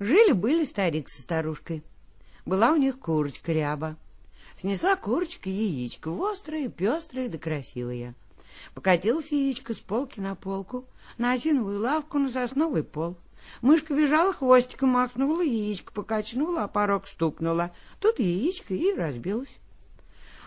Жили-были старик со старушкой. Была у них курочка ряба. Снесла курочка яичко, острое, пестрое да красивое. Покатилось яичко с полки на полку, на осиновую лавку, на сосновый пол. Мышка бежала, хвостиком махнула, яичко покачнула, а порог стукнула. Тут яичко и разбилось.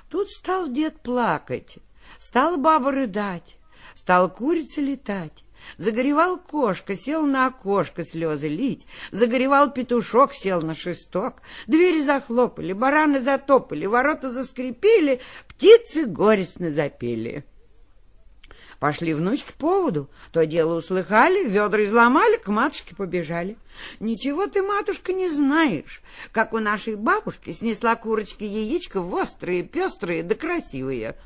Тут стал дед плакать, стала баба рыдать, стала курица летать. Загоревал кошка, сел на окошко слезы лить. Загоревал петушок, сел на шесток. Двери захлопали, бараны затопали, ворота заскрипели, птицы горестно запели. Пошли внучки по воду, то дело услыхали, ведра изломали, к матушке побежали. Ничего ты, матушка, не знаешь, как у нашей бабушки снесла курочки яичко вострые, пестрые да красивые —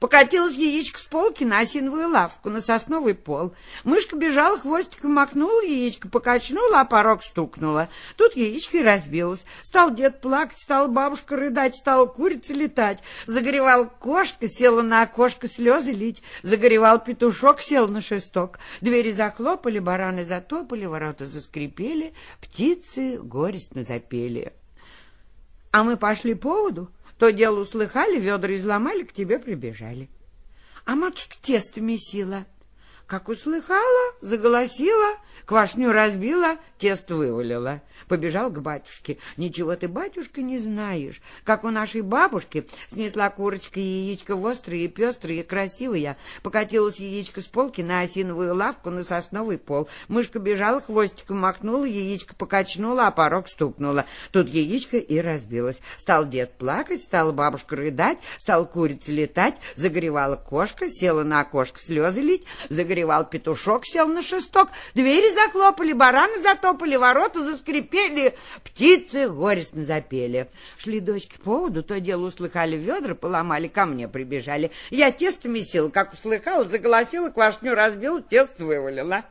Покатилось яичко с полки на осиновую лавку, на сосновый пол. Мышка бежала, хвостиком макнула яичко, покачнула, а порог стукнула. Тут яичко и разбилось. Стал дед плакать, стал бабушка рыдать, стал курица летать. Загоревал кошка, села на окошко слезы лить. Загоревал петушок, сел на шесток. Двери захлопали, бараны затопали, ворота заскрипели, птицы горестно запели. А мы пошли по воду, то дело услыхали, ведра изломали, к тебе прибежали. А матушка тесто месила. Как услыхала, заголосила, квашню разбила, тест вывалила. Побежал к батюшке. Ничего ты, батюшка, не знаешь, как у нашей бабушки снесла курочка яичко острые, пестрые, красивые. Покатилось яичко с полки на осиновую лавку, на сосновый пол. Мышка бежала, хвостиком махнула, яичко покачнула, а порог стукнула. Тут яичко и разбилось. Стал дед плакать, стала бабушка рыдать, стал курица летать, загоревала кошка, села на окошко слезы лить, загоревала загоревал петушок, сел на шесток, двери захлопали, бараны затопали, ворота заскрипели, птицы горестно запели. Шли дочки по воду, то дело услыхали ведра, поломали, ко мне прибежали. Я тесто месила, как услыхала, заголосила, квашню разбила, тесто вывалила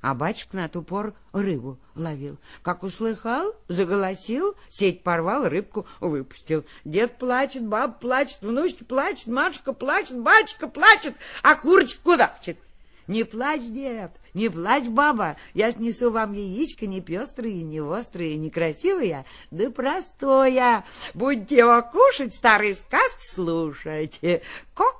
а батюшка на ту пору рыбу ловил. Как услыхал, заголосил, сеть порвал, рыбку выпустил. Дед плачет, баб плачет, внучки плачет, матушка плачет, батюшка плачет, а курочка куда пчет? Не плачь, дед, не плачь, баба, я снесу вам яичко не пестрые, не острые, не красивые, да простое. Будете его кушать, старые сказки слушайте. Кок!